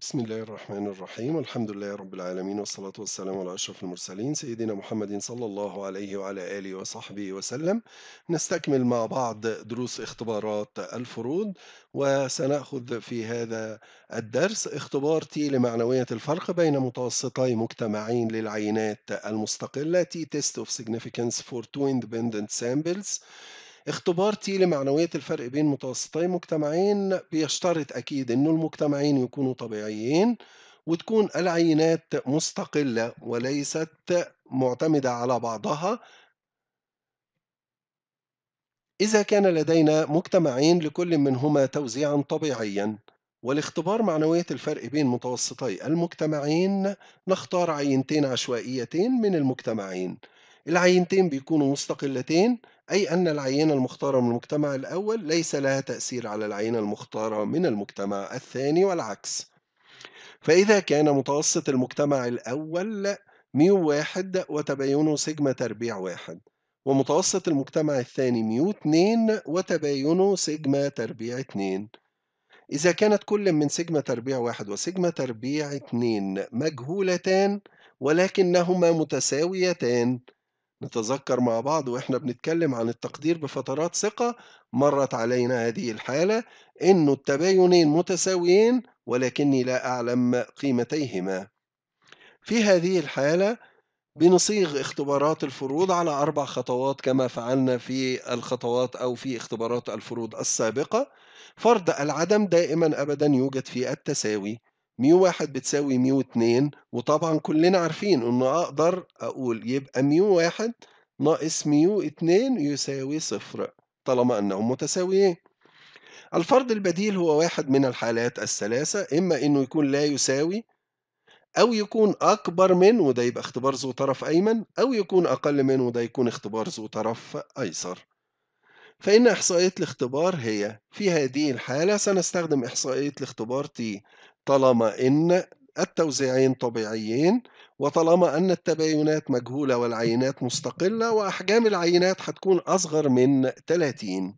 بسم الله الرحمن الرحيم والحمد لله رب العالمين والصلاة والسلام على أشرف المرسلين سيدنا محمد صلى الله عليه وعلى آله وصحبه وسلم نستكمل مع بعض دروس اختبارات الفروض وسنأخذ في هذا الدرس اختبار تي لمعنوية الفرق بين متوسطي مجتمعين للعينات المستقلة تي تيست اوف significance فور تو independent samples اختبار تي لمعنوية الفرق بين متوسطي مجتمعين بيشترط أكيد إنه المجتمعين يكونوا طبيعيين وتكون العينات مستقلة وليست معتمدة على بعضها إذا كان لدينا مجتمعين لكل منهما توزيعا طبيعيا ولاختبار معنوية الفرق بين متوسطي المجتمعين نختار عينتين عشوائيتين من المجتمعين العينتين بيكونوا مستقلتين أي أن العينة المختارة من المجتمع الأول ليس لها تأثير على العينة المختارة من المجتمع الثاني والعكس فإذا كان متوسط المجتمع الأول ميو واحد وتباينه سيجما تربيع واحد ومتوسط المجتمع الثاني ميو اتنين وتباينه سيجما تربيع اتنين إذا كانت كل من سيجما تربيع واحد وسيجما تربيع اتنين مجهولتان ولكنهما متساويتان نتذكر مع بعض وإحنا بنتكلم عن التقدير بفترات ثقة مرت علينا هذه الحالة ان التباينين متساويين ولكني لا أعلم قيمتيهما في هذه الحالة بنصيغ اختبارات الفروض على أربع خطوات كما فعلنا في الخطوات أو في اختبارات الفروض السابقة فرض العدم دائما أبدا يوجد في التساوي ميو واحد بتساوي ميو اتنين وطبعا كلنا عارفين ان اقدر اقول يبقى ميو واحد ناقص ميو اتنين يساوي صفر طالما انهم متساويين الفرض البديل هو واحد من الحالات الثلاثة إما إنه يكون لا يساوي أو يكون أكبر من وده يبقى اختبار ذو طرف أيمن أو يكون أقل من وده يكون اختبار ذو طرف أيسر فإن إحصائية الاختبار هي في هذه الحالة سنستخدم إحصائية الاختبار T طالما أن التوزيعين طبيعيين وطالما أن التباينات مجهولة والعينات مستقلة وأحجام العينات هتكون أصغر من 30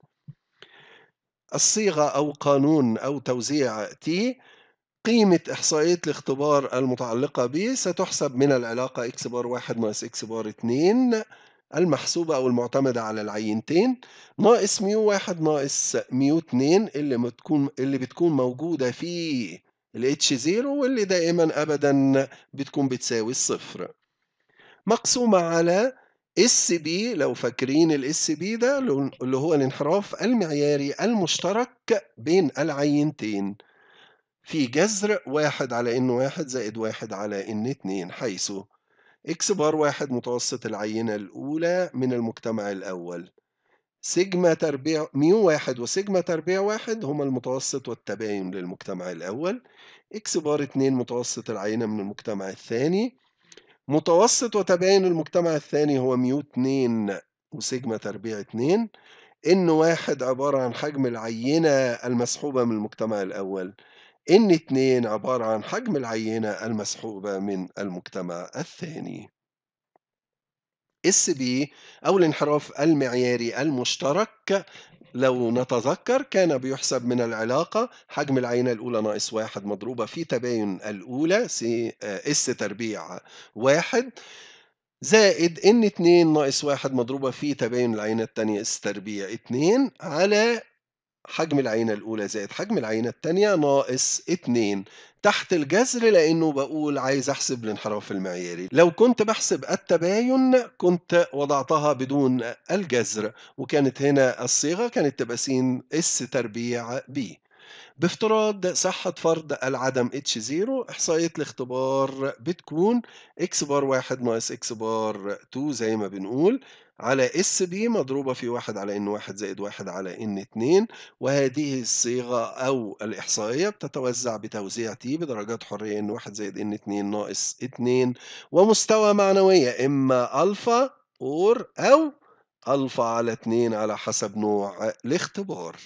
الصيغة أو قانون أو توزيع T قيمة إحصائية الاختبار المتعلقة به ستحسب من العلاقة إكس بار 1 ناقص إكس بار 2 المحسوبة أو المعتمدة على العينتين ناقص ميو 1 ناقص ميو 2 اللي بتكون اللي بتكون موجودة في الاتش زيرو واللي دائما أبدا بتكون بتساوي الصفر مقسومة على اس بي لو فاكرين الاس بي ده اللي هو الانحراف المعياري المشترك بين العينتين في جذر واحد على ان واحد زائد واحد على ان اتنين حيث اكس بار واحد متوسط العينة الأولى من المجتمع الأول سيجما تربيع ميو واحد وسيجما تربيع واحد هما المتوسط والتباين للمجتمع الأول إكس بار اتنين متوسط العينة من المجتمع الثاني متوسط وتباين المجتمع الثاني هو ميو اتنين وسيجما تربيع اتنين إن واحد عبارة عن حجم العينة المسحوبة من المجتمع الأول إن اتنين عبارة عن حجم العينة المسحوبة من المجتمع الثاني اس بي أو الانحراف المعياري المشترك لو نتذكر كان بيحسب من العلاقة حجم العينة الأولى ناقص واحد مضروبة في تباين الأولى اس آه، تربيع واحد زائد ان 2 ناقص واحد مضروبة في تباين العينة التانية اس تربيع 2 على حجم العينة الأولى زائد حجم العينة الثانية ناقص 2 تحت الجذر لأنه بقول عايز أحسب الانحراف المعياري لو كنت بحسب التباين كنت وضعتها بدون الجذر وكانت هنا الصيغة كانت تبقى س اس تربيع بي بافتراض صحة فرض العدم H0 إحصائية الاختبار بتكون X بار 1 ناقص X بار 2 زي ما بنقول على اس بي مضروبة في واحد على ان واحد زائد واحد على ان اتنين وهذه الصيغة أو الإحصائية بتتوزع بتوزيع تي بدرجات حرية ان واحد زائد ان اتنين ناقص اتنين ومستوى معنوية إما ألفا أور أو ألفا على اتنين على حسب نوع الاختبار